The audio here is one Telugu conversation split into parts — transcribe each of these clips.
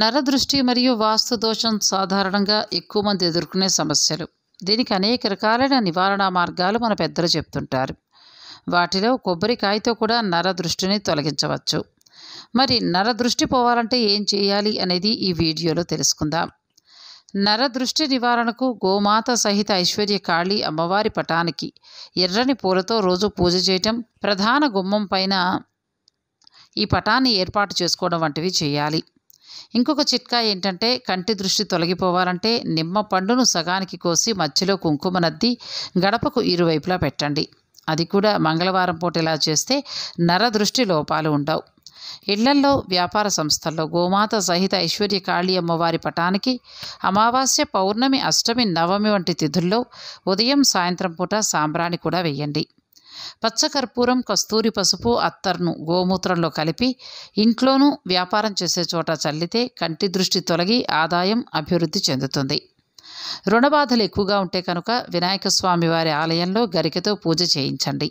నరదృష్టి మరియు వాస్తు దోషం సాధారణంగా ఎక్కువ మంది ఎదుర్కొనే సమస్యలు దీనికి అనేక రకాలైన నివారణ మార్గాలు మన పెద్దలు చెప్తుంటారు వాటిలో కొబ్బరికాయతో కూడా నరదృష్టిని తొలగించవచ్చు మరి నరదృష్టి పోవాలంటే ఏం చేయాలి అనేది ఈ వీడియోలో తెలుసుకుందాం నరదృష్టి నివారణకు గోమాత సహిత ఐశ్వర్య కాళి అమ్మవారి పటానికి ఎర్రని పూలతో రోజు పూజ చేయటం ప్రధాన గుమ్మం పైన ఈ పటాన్ని ఏర్పాటు చేసుకోవడం వంటివి చేయాలి ఇంకొక చిట్కా ఏంటంటే కంటి దృష్టి తొలగిపోవాలంటే నిమ్మ పండును సగానికి కోసి మధ్యలో కుంకుమ నద్ది గడపకు ఇరువైపులా పెట్టండి అది కూడా మంగళవారం పూట ఇలా చేస్తే నర దృష్టి లోపాలు ఉండవు ఇళ్లల్లో వ్యాపార సంస్థల్లో గోమాత సహిత ఐశ్వర్య కాళీ అమ్మవారి పటానికి అమావాస్య పౌర్ణమి అష్టమి నవమి వంటి తిథుల్లో ఉదయం సాయంత్రం పూట సాంబ్రాణి కూడా వేయండి పచ్చకర్పూరం కస్తూరి పసుపు అత్తర్ను గోమూత్రంలో కలిపి ఇంట్లోనూ వ్యాపారం చేసే చోట చల్లితే కంటి దృష్టి తొలగి ఆదాయం అభివృద్ధి చెందుతుంది రుణబాధలు ఎక్కువగా ఉంటే కనుక వినాయక స్వామి వారి ఆలయంలో గరికతో పూజ చేయించండి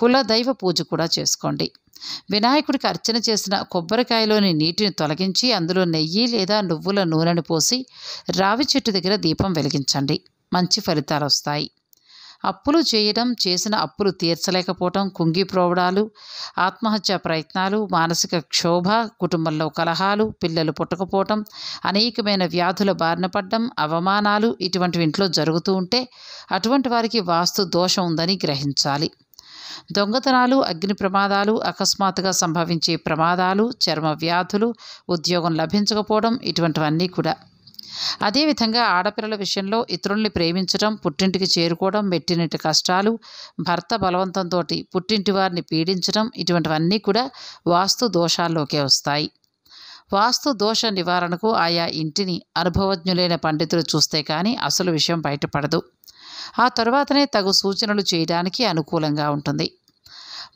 కుల దైవ పూజ కూడా చేసుకోండి వినాయకుడికి అర్చన చేసిన కొబ్బరికాయలోని నీటిని తొలగించి అందులో నెయ్యి లేదా నువ్వుల నూనెను పోసి రావి చెట్టు దగ్గర దీపం వెలిగించండి మంచి ఫలితాలు వస్తాయి అప్పులు చేయడం చేసిన అప్పులు తీర్చలేకపోవటం కుంగిప్రోవడాలు ఆత్మహత్య ప్రయత్నాలు మానసిక క్షోభ కుటుంబంలో కలహాలు పిల్లలు పుట్టకపోవటం అనేకమైన వ్యాధుల బారిన పడ్డం అవమానాలు ఇటువంటివి ఇంట్లో జరుగుతూ ఉంటే అటువంటి వారికి వాస్తు దోషం ఉందని గ్రహించాలి దొంగతనాలు అగ్ని ప్రమాదాలు అకస్మాత్తుగా సంభవించే ప్రమాదాలు చర్మ వ్యాధులు ఉద్యోగం లభించకపోవడం ఇటువంటివన్నీ కూడా అదేవిధంగా ఆడపిల్లల విషయంలో ఇతరుల్ని ప్రేమించడం పుట్టింటికి చేరుకోవడం మెట్టినటి కష్టాలు భర్త బలవంతంతో పుట్టింటి వారిని పీడించడం ఇటువంటివన్నీ కూడా వాస్తు దోషాల్లోకే వస్తాయి వాస్తు దోష నివారణకు ఆయా ఇంటిని అనుభవజ్ఞులైన పండితులు చూస్తే కానీ అసలు విషయం బయటపడదు ఆ తరువాతనే తగు సూచనలు చేయడానికి అనుకూలంగా ఉంటుంది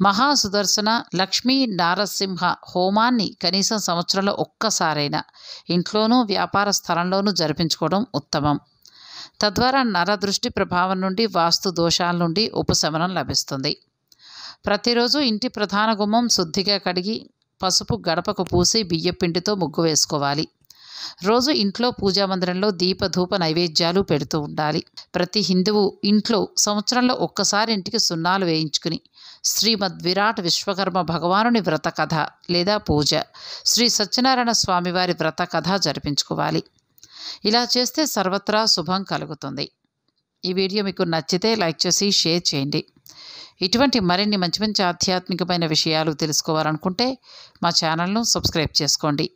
మహాసుదర్శన లక్ష్మీ నారసింహ హోమాన్ని కనీసం సంవత్సరంలో ఒక్కసారైనా ఇంట్లోనూ వ్యాపార స్థలంలోనూ జరిపించుకోవడం ఉత్తమం తద్వారా నరదృష్టి ప్రభావం నుండి వాస్తు దోషాల నుండి ఉపశమనం లభిస్తుంది ప్రతిరోజు ఇంటి ప్రధాన గుమ్మం శుద్ధిగా కడిగి పసుపు గడపకు పూసి బియ్యపిండితో ముగ్గు వేసుకోవాలి రోజు ఇంట్లో పూజా మందిరంలో దీపధూప నైవేద్యాలు పెడుతూ ఉండాలి ప్రతి హిందువు ఇంట్లో సంవత్సరంలో ఒక్కసారి ఇంటికి సున్నాలు వేయించుకుని శ్రీమద్ విరాట్ విశ్వకర్మ భగవానుని వ్రత కథ లేదా పూజ శ్రీ సత్యనారాయణ స్వామివారి వ్రత కథ జరిపించుకోవాలి ఇలా చేస్తే సర్వత్రా శుభం కలుగుతుంది ఈ వీడియో మీకు నచ్చితే లైక్ చేసి షేర్ చేయండి ఇటువంటి మరిన్ని మంచి మంచి ఆధ్యాత్మికమైన విషయాలు తెలుసుకోవాలనుకుంటే మా ఛానల్ను సబ్స్క్రైబ్ చేసుకోండి